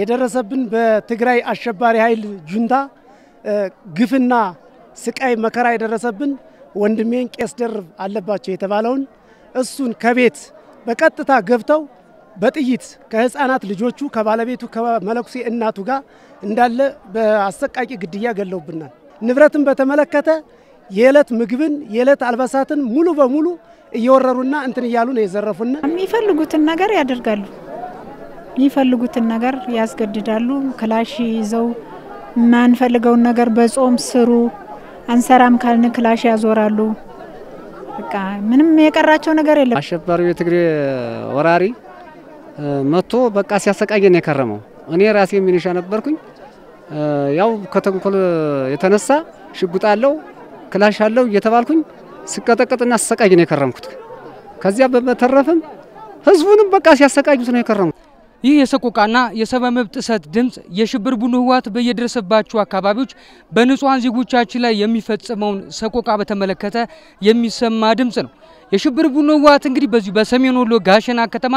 የደረሰብን በትግራይ አሸባሪ ኃይል ጁንታ ግፍና ስቃይ መከራ የደረሰብን ወንድሜን ቄስ ደርብ አለባቸው የተባለውን እሱን ከቤት በቀጥታ ገብተው በጥይት ከህፃናት ልጆቹ ከባለቤቱ ከመለኩሴ እናቱ ጋር እንዳለ በአሰቃቂ ግድያ ገለውብናል። ንብረትን በተመለከተ የዕለት ምግብን የዕለት አልባሳትን ሙሉ በሙሉ እየወረሩና እንትን እያሉ ነው የዘረፉና የሚፈልጉትን ነገር ያደርጋሉ። የሚፈልጉትን ነገር ያስገድዳሉ። ክላሽ ይዘው የማንፈልገውን ነገር በጾም ስሩ፣ አንሰራም ካልን ክላሽ ያዞራሉ። በቃ ምንም የቀራቸው ነገር የለም። አሸባሪው የትግሬ ወራሪ መጥቶ በቃ ሲያሰቃየን የከረመው። እኔ ራሴ ሚኒሻ ነበርኩኝ። ያው ከተንኮል የተነሳ ሽጉጥ አለው ክላሽ አለው እየተባልኩኝ ስቀጠቀጥና አሰቃይ ነው የከረምኩት። ከዚያ በመተረፍም ህዝቡንም በቃ ሲያሰቃዩት ነው የከረምኩት። ይህ የሰቆቃና የሰብአዊ መብት ጥሰት ድምፅ የሽብር ቡድኑ ህወሓት በየደረሰባቸው አካባቢዎች በንጹሐን ዜጎቻችን ላይ የሚፈጽመውን ሰቆቃ በተመለከተ የሚሰማ ድምፅ ነው። የሽብር ቡድኑ ህወሓት እንግዲህ በዚሁ በሰሜን ወሎ ጋሸና ከተማ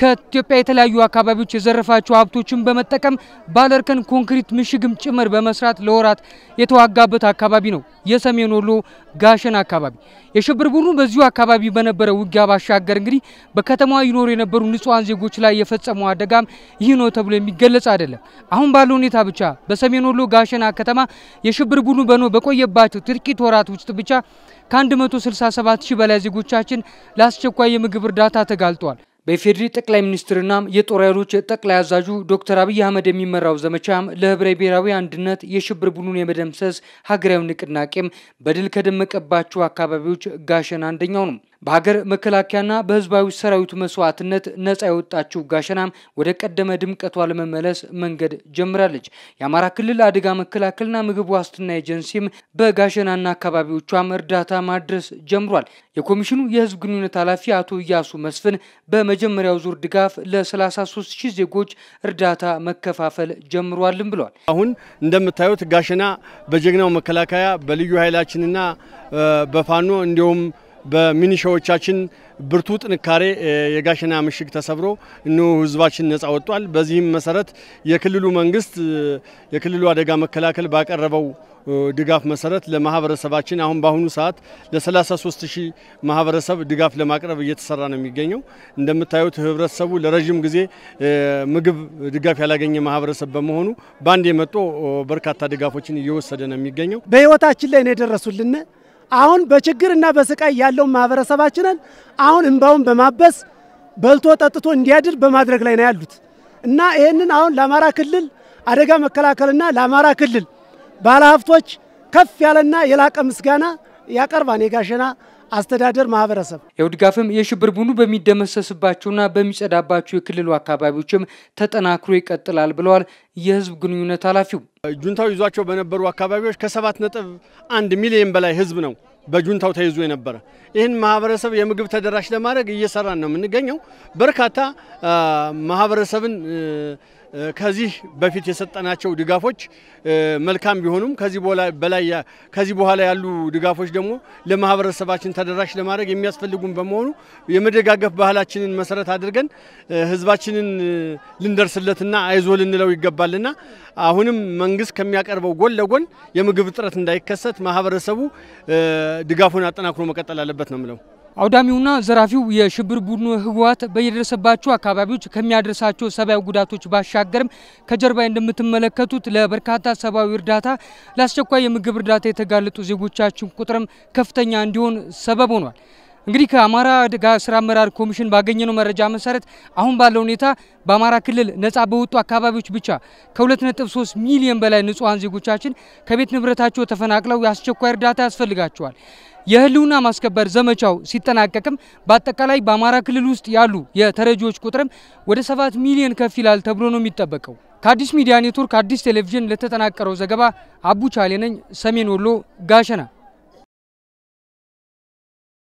ከኢትዮጵያ የተለያዩ አካባቢዎች የዘረፋቸው ሀብቶችን በመጠቀም ባለርከን ኮንክሪት ምሽግም ጭምር በመስራት ለወራት የተዋጋበት አካባቢ ነው የሰሜን ወሎ ጋሸን አካባቢ። የሽብር ቡድኑ በዚሁ አካባቢ በነበረ ውጊያ ባሻገር እንግዲህ በከተማዋ ይኖሩ የነበሩ ንጹሐን ዜጎች ላይ የፈጸመው አደጋም ይህ ነው ተብሎ የሚገለጽ አይደለም። አሁን ባለው ሁኔታ ብቻ በሰሜን ወሎ ጋሸና ከተማ የሽብር ቡድኑ በኖ በቆየባቸው ጥቂት ወራት ውስጥ ብቻ ከ167 ሺህ በላይ ዜጎቻችን ለአስቸኳይ የምግብ እርዳታ ተጋልጧል። በኢፌዴሪ ጠቅላይ ሚኒስትርና የጦር ኃይሎች ጠቅላይ አዛዡ ዶክተር አብይ አህመድ የሚመራው ዘመቻም ለህብረ ብሔራዊ አንድነት የሽብር ቡድኑን የመደምሰስ ሀገራዊ ንቅናቄም በድል ከደመቀባቸው አካባቢዎች ጋሸን አንደኛው ነው። በሀገር መከላከያና በህዝባዊ ሰራዊቱ መስዋዕትነት ነጻ የወጣችው ጋሸናም ወደ ቀደመ ድምቀቷ ለመመለስ መንገድ ጀምራለች። የአማራ ክልል አደጋ መከላከልና ምግብ ዋስትና ኤጀንሲም በጋሸናና አካባቢዎቿም እርዳታ ማድረስ ጀምሯል። የኮሚሽኑ የህዝብ ግንኙነት ኃላፊ አቶ እያሱ መስፍን በመጀመሪያው ዙር ድጋፍ ለ33 ሺህ ዜጎች እርዳታ መከፋፈል ጀምሯልም ብለዋል። አሁን እንደምታዩት ጋሸና በጀግናው መከላከያ በልዩ ኃይላችንና በፋኖ እንዲሁም በሚኒሻዎቻችን ብርቱ ጥንካሬ የጋሸና ምሽግ ተሰብሮ እነሆ ህዝባችን ነጻ ወጥቷል። በዚህም መሰረት የክልሉ መንግስት የክልሉ አደጋ መከላከል ባቀረበው ድጋፍ መሰረት ለማህበረሰባችን አሁን በአሁኑ ሰዓት ለ33 ሺህ ማህበረሰብ ድጋፍ ለማቅረብ እየተሰራ ነው የሚገኘው። እንደምታዩት ህብረተሰቡ ለረዥም ጊዜ ምግብ ድጋፍ ያላገኘ ማህበረሰብ በመሆኑ በአንድ የመጦ በርካታ ድጋፎችን እየወሰደ ነው የሚገኘው። በህይወታችን ላይ ነው የደረሱልን። አሁን በችግርና በስቃይ ያለው ማህበረሰባችንን አሁን እንባውን በማበስ በልቶ ጠጥቶ እንዲያድር በማድረግ ላይ ነው ያሉት እና ይህንን አሁን ለአማራ ክልል አደጋ መከላከልና ለአማራ ክልል ባለሀብቶች ከፍ ያለና የላቀ ምስጋና ያቀርባን የጋሸና አስተዳደር ማህበረሰብ ይኸው ድጋፍም የሽብር ቡኑ በሚደመሰስባቸውና በሚጸዳባቸው የክልሉ አካባቢዎችም ተጠናክሮ ይቀጥላል ብለዋል የህዝብ ግንኙነት ኃላፊው። ጁንታው ይዟቸው በነበሩ አካባቢዎች ከሰባት ነጥብ አንድ ሚሊየን በላይ ህዝብ ነው በጁንታው ተይዞ የነበረ። ይህን ማህበረሰብ የምግብ ተደራሽ ለማድረግ እየሰራን ነው የምንገኘው። በርካታ ማህበረሰብን ከዚህ በፊት የሰጠናቸው ድጋፎች መልካም ቢሆኑም ከዚህ በኋላ ያሉ ድጋፎች ደግሞ ለማህበረሰባችን ተደራሽ ለማድረግ የሚያስፈልጉን በመሆኑ የመደጋገፍ ባህላችንን መሰረት አድርገን ህዝባችንን ልንደርስለትና አይዞ ልንለው ይገባልና አሁንም መንግስት ከሚያቀርበው ጎን ለጎን የምግብ እጥረት እንዳይከሰት ማህበረሰቡ ድጋፉን አጠናክሮ መቀጠል አለበት ነው የምለው። አውዳሚውና ዘራፊው የሽብር ቡድኑ ህወሓት በየደረሰባቸው አካባቢዎች ከሚያደርሳቸው ሰብአዊ ጉዳቶች ባሻገርም ከጀርባ እንደምትመለከቱት ለበርካታ ሰብአዊ እርዳታ፣ ለአስቸኳይ የምግብ እርዳታ የተጋለጡ ዜጎቻችን ቁጥርም ከፍተኛ እንዲሆን ሰበብ ሆኗል። እንግዲህ ከአማራ አደጋ ስራ አመራር ኮሚሽን ባገኘነው መረጃ መሰረት አሁን ባለው ሁኔታ በአማራ ክልል ነጻ በወጡ አካባቢዎች ብቻ ከ2.3 ሚሊዮን በላይ ንጹሐን ዜጎቻችን ከቤት ንብረታቸው ተፈናቅለው የአስቸኳይ እርዳታ ያስፈልጋቸዋል። የህልውና ማስከበር ዘመቻው ሲጠናቀቅም በአጠቃላይ በአማራ ክልል ውስጥ ያሉ የተረጂዎች ቁጥርም ወደ ሰባት ሚሊዮን ከፍ ይላል ተብሎ ነው የሚጠበቀው። ከአዲስ ሚዲያ ኔትወርክ አዲስ ቴሌቪዥን ለተጠናቀረው ዘገባ አቡ ቻሌ ነኝ፣ ሰሜን ወሎ ጋሸና